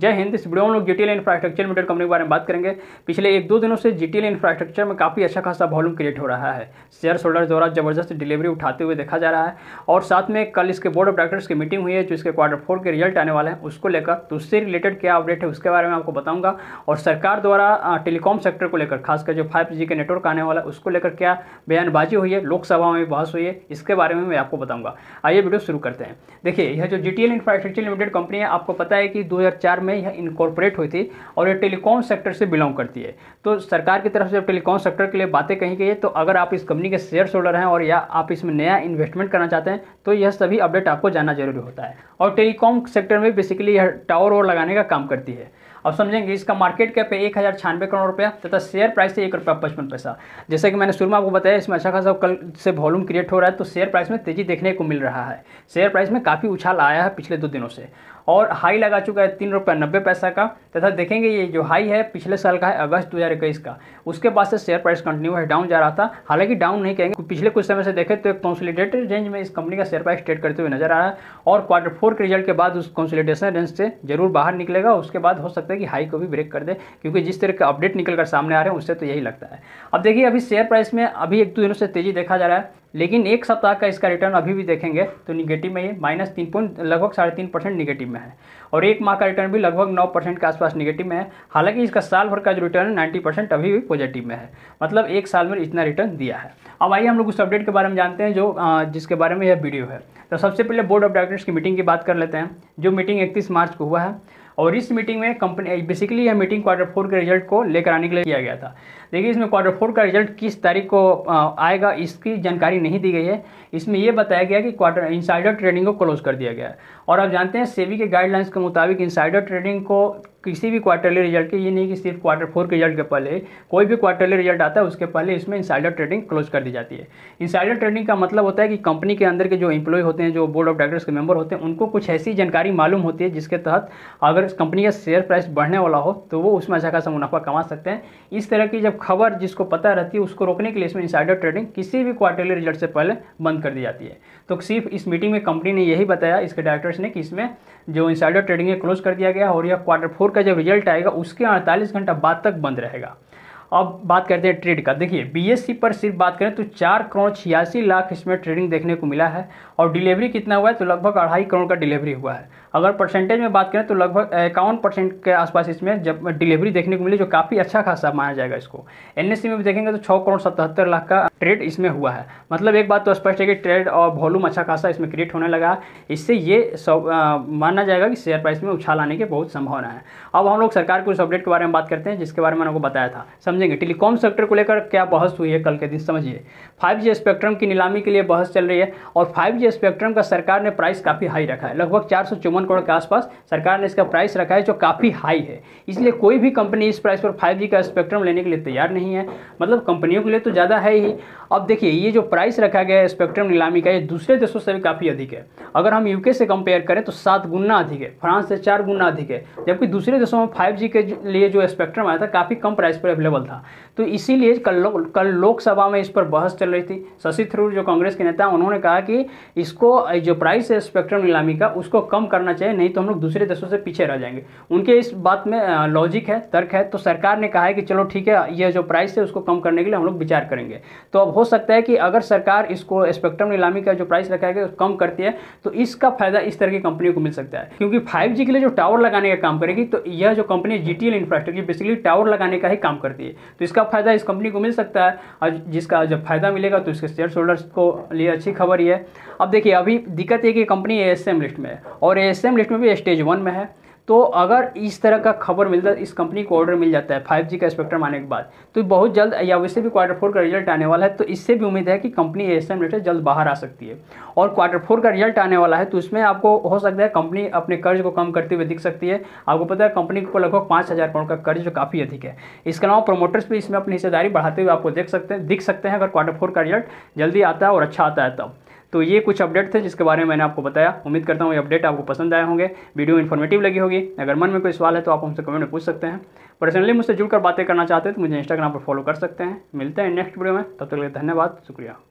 जय हिंद इस वीडियो में लोग जी इंफ्रास्ट्रक्चर लिमिटेड कंपनी के बारे में बात करेंगे पिछले एक दो दिनों से जी टी इंफ्रास्ट्रक्चर में काफ़ी अच्छा खासा वॉल्यूम क्रिएट हो रहा है शेयर होल्डर्स द्वारा जबरदस्त डिलीवरी उठाते हुए देखा जा रहा है और साथ में कल इसके बोर्ड ऑफ डायरेक्टर्स की मीटिंग हुई है जो इसके क्वार्टर फोर के रिजल्ट आने वाले हैं उसको लेकर तो उससे रिलेटेड क्या अपडेट है उसके बारे में आपको बताऊंगा और सरकार द्वारा टेलीकॉम सेक्टर को लेकर खासकर जो फाइव के नेटवर्क आने वाला है उसको लेकर क्या बयानबाजी हुई है लोकसभा में बहस हुई है इसके बारे में मैं आपको बताऊँगा आइए वीडियो शुरू करते हैं देखिए यह जो जी इंफ्रास्ट्रक्चर लिमिटेड कंपनी है आपको पता है कि दो में में यह इनकॉर्पोरेट हुई थी और ये टेलीकॉम सेक्टर से बिलोंग करती है तो सरकार की तरफ से टेलीकॉम सेक्टर के लिए बातें कही गई है तो अगर आप इस कंपनी के शेयर होल्डर हैं और या आप इसमें नया इन्वेस्टमेंट करना चाहते हैं तो यह सभी अपडेट आपको जानना जरूरी होता है और टेलीकॉम सेक्टर में बेसिकली यह टावर और लगाने का काम करती है अब समझेंगे इसका मार्केट कैप है एक हज़ार छियानवे करोड़ रुपया तथा शेयर प्राइस है एक रुपया पचपन पैसा जैसे कि मैंने शुरू में आपको बताया इसमें अच्छा खासा कल से वॉल्यूम क्रिएट हो रहा है तो शेयर प्राइस में तेजी देखने को मिल रहा है शेयर प्राइस में काफ़ी उछाल आया है पिछले दो दिनों से और हाई लगा चुका है तीन रुपये नब्बे पैसा का तथा देखेंगे ये जो हाई है पिछले साल का है अगस्त 2021 का उसके बाद से शेयर प्राइस कंटिन्यू है डाउन जा रहा था हालांकि डाउन नहीं कहेंगे पिछले कुछ समय से देखें तो एक कॉन्सोलिडेटेड रेंज में इस कंपनी का शेयर प्राइस ट्रेड करते हुए नजर आ रहा है और क्वार्टर फोर के रिजल्ट के बाद उस कॉन्सोलिडेशन रेंज से जरूर बाहर निकलेगा उसके बाद हो सकता है कि हाई को भी ब्रेक कर दे क्योंकि जिस तरह का अपडेट निकल कर सामने आ रहे हैं उससे तो यही लगता है अब देखिए अभी शेयर प्राइस में अभी एक दो दिनों से तेजी देखा जा रहा है लेकिन एक सप्ताह का इसका रिटर्न अभी भी देखेंगे तो निगेटिव में ये माइनस तीन पॉइंट लगभग साढ़े तीन परसेंट निगेटिव में में है और एक माह का रिटर्न भी लगभग नौ परसेंट के आसपास निगेटिव में है हालांकि इसका साल भर का जो रिटर्न है नाइन्टी परसेंट अभी भी पॉजिटिव में है मतलब एक साल में इतना रिटर्न दिया है अब आइए हम लोग उस अपडेट के बारे में जानते हैं जो जिसके बारे में यह वीडियो है तो सबसे पहले बोर्ड ऑफ डायरेक्टर्स की मीटिंग की बात कर लेते हैं जो मीटिंग इकतीस मार्च को हुआ है और इस मीटिंग में कंपनी बेसिकली यह मीटिंग क्वार्टर फोर के रिजल्ट को लेकर आने के लिए किया गया था देखिए इसमें क्वार्टर फोर का रिजल्ट किस तारीख को आएगा इसकी जानकारी नहीं दी गई है इसमें यह बताया गया कि क्वार्टर इंसाइडर ट्रेडिंग को क्लोज कर दिया गया है और आप जानते हैं सेबी के गाइडलाइंस के मुताबिक इंसाइडर ट्रेडिंग को किसी भी क्वार्टरली रिजल्ट के ये नहीं कि सिर्फ क्वार्टर फोर के रिजल्ट के पहले कोई भी क्वार्टरली रिजल्ट आता है उसके पहले इसमें इंसाइडर ट्रेडिंग क्लोज कर दी जाती है इंसाइडर ट्रेडिंग का मतलब होता है कि कंपनी के अंदर के जो इंप्लॉय होते हैं जो बोर्ड ऑफ डायरेक्टर्स के मेंबर होते हैं उनको कुछ ऐसी जानकारी मालूम होती है जिसके तहत अगर कंपनी का शेयर प्राइस बढ़ने वाला हो तो वो उसमें अच्छा खासा मुनाफा कमा सकते हैं इस तरह की जब खबर जिसको पता रहती है उसको रोकने के लिए इसमें इंसाइडर ट्रेडिंग किसी भी क्वार्टरली रिजल्ट से पहले बंद कर दी जाती है तो सिर्फ इस मीटिंग में कंपनी ने यही बताया इसके डायरेक्टर्स ने कि इसमें जो इंसाइडर ट्रेडिंग है क्लोज कर दिया गया और यह क्वार्टर फोर का जब रिजल्ट आएगा उसके अड़तालीस घंटा बाद तक बंद रहेगा अब बात करते हैं ट्रेड का देखिए बी e पर सिर्फ बात करें तो चार करोड़ छियासी लाख इसमें ट्रेडिंग देखने को मिला है और डिलीवरी कितना हुआ है तो लगभग अढ़ाई करोड़ का डिलीवरी हुआ है अगर परसेंटेज में बात करें तो लगभग इक्यावन परसेंट के आसपास इसमें जब डिलीवरी देखने को मिली जो काफ़ी अच्छा खासा माना जाएगा इसको एन में भी देखेंगे तो छः करोड़ सतहत्तर लाख का ट्रेड इसमें हुआ है मतलब एक बात तो स्पष्ट है कि ट्रेड और वॉल्यूम अच्छा खासा इसमें क्रिएट होने लगा इससे ये सब माना जाएगा कि शेयर प्राइस में उछाल आने की बहुत संभावना है अब हम लोग सरकार के उस अपडेट के बारे में बात करते हैं जिसके बारे में मैंने आपको बताया था समझेंगे टेलीकॉम सेक्टर को लेकर क्या बहस हुई है कल के दिन समझिए फाइव जी स्पेक्ट्रम की नीलामी के लिए बहस चल रही है और फाइव जी स्पेक्ट्रम का सरकार ने प्राइस काफ़ी हाई रखा है लगभग चार चौवन करोड़ के आसपास सरकार ने इसका प्राइस रखा है जो काफ़ी हाई है इसलिए कोई भी कंपनी इस प्राइस पर फाइव का स्पेक्ट्रम लेने के लिए तैयार नहीं है मतलब कंपनियों के लिए तो ज़्यादा है ही अब देखिए ये जो प्राइस रखा गया है स्पेक्ट्रम नीलामी का ये दूसरे देशों से भी काफ़ी अधिक है अगर हम यूके से कंपेयर करें तो सात गुना अधिक है फ्रांस से चार गुना अधिक है जबकि दूसरे देशों में फाइव के लिए जो स्पेक्ट्रम आया था काफ़ी कम प्राइस पर अवेलेबल था तो इसीलिए कल लो, कल लोकसभा में इस पर बहस चल रही थी शशि थरूर जो कांग्रेस के नेता उन्होंने कहा कि इसको जो प्राइस है स्पेक्ट्रम नीलामी का उसको कम करना करना चाहिए नहीं तो हम लोग दूसरे देशों से पीछे रह जाएंगे उनके इस बात में लॉजिक है तर्क है तो सरकार ने कहा है कि चलो ठीक है यह जो प्राइस है उसको कम करने के लिए हम लोग विचार करेंगे तो अब हो सकता है कि अगर सरकार इसको स्पेक्ट्रम नीलामी का जो प्राइस रखा है कम करती है तो इसका फायदा इस तरह की कंपनी को मिल सकता है क्योंकि फाइव के लिए जो टावर लगाने का काम करेगी तो यह जो company G T infrastructure basically tower लगाने का ही काम करती है तो इसका फायदा इस कंपनी को मिल सकता है और जिसका जब फायदा मिलेगा तो इसके शेयर होल्डर्स को लिए अच्छी खबर ही है अब देखिए अभी दिक्कत ये कि कंपनी ए लिस्ट में है और ए एस एम लिस्ट में भी स्टेज वन में है तो अगर इस तरह का खबर मिलता है इस कंपनी को ऑर्डर मिल जाता है फाइव जी का स्पेक्ट्रम आने के बाद तो बहुत जल्द या वैसे भी क्वार्टर फोर का रिजल्ट आने वाला है तो इससे भी उम्मीद है कि कंपनी एस एम लिस्ट जल्द बाहर आ सकती है और क्वार्टर फोर का रिजल्ट आने वाला है तो उसमें आपको हो सकता है कंपनी अपने कर्ज को कम करते हुए दिख सकती है आपको पता है कंपनी को लगभग पाँच हज़ार करोड़ का कर्ज जो काफ़ी अधिक है इसके अलावा प्रोमोटर्स भी इसमें अपनी हिस्सेदारी बढ़ाते हुए आपको देख सकते हैं दिख सकते हैं अगर क्वार्टर फोर का रिजल्ट जल्दी आता है और अच्छा आता है तब तो ये कुछ अपडेट थे जिसके बारे में मैंने आपको बताया उम्मीद करता हूँ ये अपडेट आपको पसंद आए होंगे वीडियो इन्फॉर्मेटिव लगी होगी अगर मन में कोई सवाल है तो आप हमसे कमेंट में पूछ सकते हैं पर्सनली मुझसे जुड़कर बातें करना चाहते हैं तो मुझे इंस्टाग्राम पर फॉलो कर सकते हैं मिलते हैं नेक्स्ट वीडियो में तब तक के लिए धन्यवाद शुक्रिया